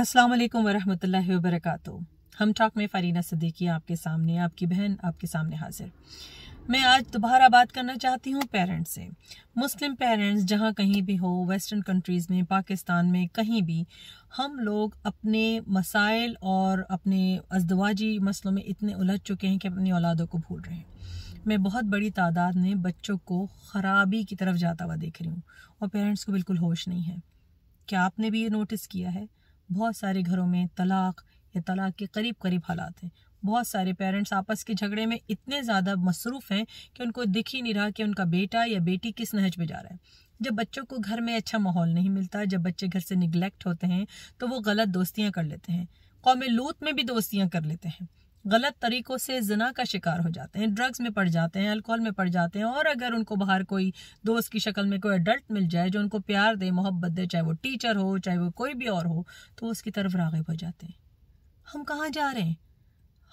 अस्सलाम वालेकुम वरहमतुल्लाहि बरकातहू हम टॉक में फरीना सदीकी आपके सामने आपकी बहन आपके सामने हाजिर मैं आज दोबारा बात करना चाहती हूँ पेरेंट्स से मुस्लिम पेरेंट्स जहाँ कहीं भी हो वेस्टर्न कंट्रीज़ में पाकिस्तान में कहीं भी हम लोग अपने मसाइल और अपने अजदवाजी मसलों में इतने उलझ चुके हैं कि अपनी औलादों को भूल रहे हैं मैं बहुत बड़ी तादाद में बच्चों को खराबी की तरफ जाता हुआ देख रही हूँ और पेरेंट्स को बिल्कुल होश नहीं है क्या आपने भी ये नोटिस किया है बहुत सारे घरों में तलाक या तलाक के करीब करीब हालात हैं बहुत सारे पेरेंट्स आपस के झगड़े में इतने ज़्यादा मसरूफ़ हैं कि उनको दिख ही नहीं रहा कि उनका बेटा या बेटी किस नहज में जा रहा है जब बच्चों को घर में अच्छा माहौल नहीं मिलता जब बच्चे घर से निगलेक्ट होते हैं तो वो गलत दोस्तियाँ कर लेते हैं कौम लूत में भी दोस्तियाँ कर लेते हैं गलत तरीकों से जना का शिकार हो जाते हैं ड्रग्स में पड़ जाते हैं अल्कोहल में पड़ जाते हैं और अगर उनको बाहर कोई दोस्त की शक्ल में कोई एडल्ट मिल जाए जो उनको प्यार दे मोहब्बत दे चाहे वो टीचर हो चाहे वो कोई भी और हो तो उसकी तरफ रागब हो जाते हैं हम कहाँ जा रहे हैं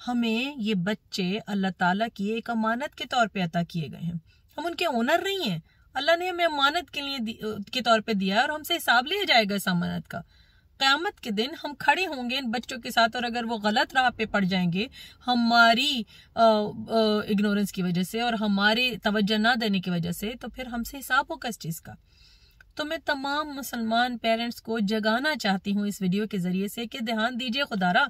हमें ये बच्चे अल्लाह ताला की एक अमानत के तौर पे अता किए गए हैं हम उनके ओनर नहीं हैं अल्लाह ने हमें अमानत के लिए के तौर पे दिया है और हमसे हिसाब लिया जाएगा इस अमानत का क़्यामत के दिन हम खड़े होंगे इन बच्चों के साथ और अगर वो गलत राह पे पड़ जाएंगे हमारी इग्नोरेंस की वजह से और हमारे तवज्जो ना देने की वजह से तो फिर हमसे हिसाब होगा इस चीज़ का तो मैं तमाम मुसलमान पेरेंट्स को जगाना चाहती हूँ इस वीडियो के ज़रिए से कि ध्यान दीजिए खुदारा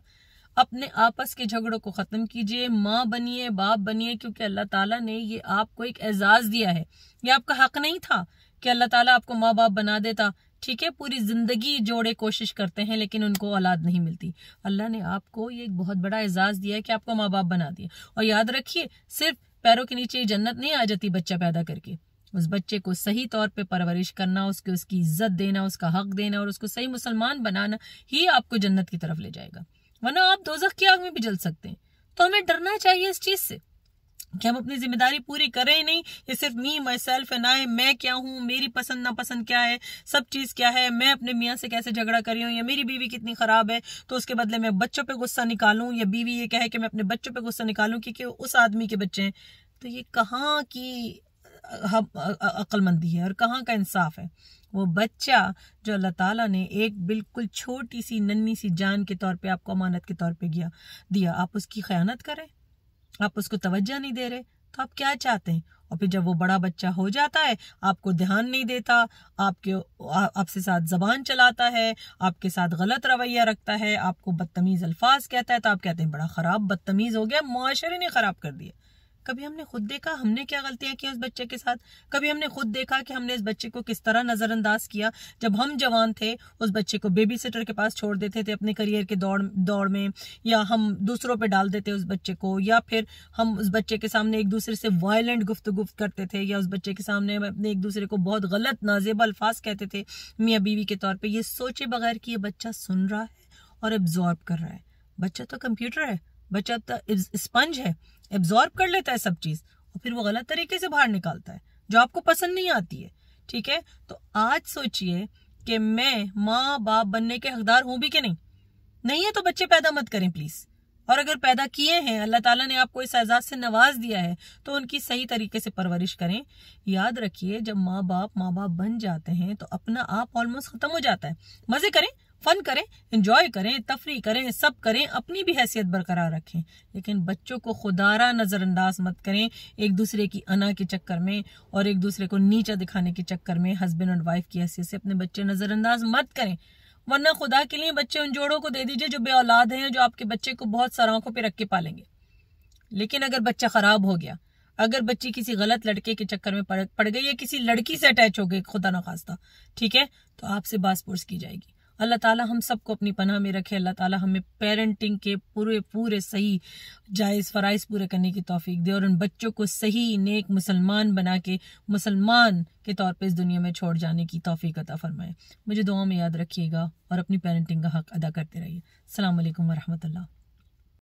अपने आपस के झगड़ों को ख़त्म कीजिए माँ बनिए बाप बनिए क्योंकि अल्लाह ताला ने ये आपको एक एजाज़ दिया है ये आपका हक नहीं था कि अल्लाह ताला आपको माँ बाप बना देता ठीक है पूरी जिंदगी जोड़े कोशिश करते हैं लेकिन उनको औलाद नहीं मिलती अल्लाह ने आपको ये एक बहुत बड़ा एजाज दिया है कि आपको माँ बाप बना दिया और याद रखिए सिर्फ पैरों के नीचे जन्नत नहीं आ जाती बच्चा पैदा करके उस बच्चे को सही तौर पे परवरिश करना उसके उसकी इज्जत देना उसका हक देना और उसको सही मुसलमान बनाना ही आपको जन्नत की तरफ ले जाएगा वरना आप दोजख की आग में भी जल सकते हैं तो हमें डरना चाहिए इस चीज से कि हम अपनी जिम्मेदारी पूरी करें ही नहीं ये सिर्फ मी माई सेल्फ एंड आई मैं क्या हूँ मेरी पसंद नापसंद क्या है सब चीज क्या है मैं अपने मियाँ से कैसे झगड़ा करी हूँ या मेरी बीवी कितनी खराब है तो उसके बदले मैं बच्चों पे गुस्सा निकालू या बीवी ये कहे कि मैं अपने बच्चों पे गुस्सा निकालू क्योंकि उस आदमी के बच्चे हैं तो ये कहाँ की अक्लमंदी है और कहाँ का इंसाफ है वो बच्चा जो अल्लाह ताला ने एक बिल्कुल छोटी सी नन्ही सी जान के तौर पे आपको अमानत के तौर पे दिया आप उसकी खयानत करें आप उसको तवज्जा नहीं दे रहे तो आप क्या चाहते हैं और फिर जब वो बड़ा बच्चा हो जाता है आपको ध्यान नहीं देता आपके आपसे साथ जबान चलाता है आपके साथ गलत रवैया रखता है आपको बदतमीज अल्फाज कहता है तो आप कहते हैं बड़ा खराब बदतमीज हो गया माशरे ने खराब कर दिया कभी हमने खुद देखा हमने क्या गलतियां की उस बच्चे के साथ कभी हमने खुद देखा कि हमने इस बच्चे को किस तरह नजरअंदाज किया जब हम जवान थे उस बच्चे को बेबी सिटर के पास छोड़ देते थे अपने करियर के दौड़ दौड़ में या हम दूसरों पर डाल देते उस बच्चे को या फिर हम उस बच्चे के सामने एक दूसरे से वायलेंट गुफ्त गुफ्त करते थे या उस बच्चे के सामने अपने एक दूसरे को बहुत गलत नाजेब अल्फाज कहते थे मियाँ बीवी के तौर पर ये सोचे बगैर कि ये बच्चा सुन रहा है और एब्जॉर्ब कर रहा है बच्चा तो कंप्यूटर है बच्चा तो स्पंज है एब्जॉर्ब कर लेता है सब चीज और फिर वो गलत तरीके से बाहर निकालता है जो आपको पसंद नहीं आती है ठीक है तो आज सोचिए कि मैं माँ बाप बनने के हकदार हूं भी कि नहीं नहीं है तो बच्चे पैदा मत करें प्लीज और अगर पैदा किए हैं अल्लाह ताला ने आपको इस एजाज से नवाज दिया है तो उनकी सही तरीके से परवरिश करें याद रखिए जब माँ बाप माँ बाप बन जाते हैं तो अपना आप ऑलमोस्ट खत्म हो जाता है मजे करें फन करें इंजॉय करें तफरी करें सब करें अपनी भी हैसियत बरकरार रखें लेकिन बच्चों को खुदारा नज़रअंदाज मत करें एक दूसरे की अना के चक्कर में और एक दूसरे को नीचा दिखाने के चक्कर में हस्बैंड और वाइफ की हैसियत से अपने बच्चे नज़रअंदाज मत करें वरना खुदा के लिए बच्चे उन जोड़ों को दे दीजिए जो बे औलाद हैं जो आपके बच्चे को बहुत सराखों पर रख के पालेंगे लेकिन अगर बच्चा ख़राब हो गया अगर बच्ची किसी गलत लड़के के चक्कर में पड़ गई या किसी लड़की से अटैच हो गई खुदा ना खास्ता ठीक है तो आपसे बासपोर्स की जाएगी अल्लाह ताला हम सबको अपनी पनाह में रखे अल्लाह ताला हमें पेरेंटिंग के पूरे पूरे सही जायज़ फ़राइज़ पूरे करने की तोफ़ीक दे और उन बच्चों को सही नेक मुसलमान बना के मुसलमान के तौर पर इस दुनिया में छोड़ जाने की तोफ़ी अता फ़रमाए मुझे दुआ में याद रखिएगा और अपनी पेरेंटिंग का हक अदा करते रहिए अल्लाम वरहमल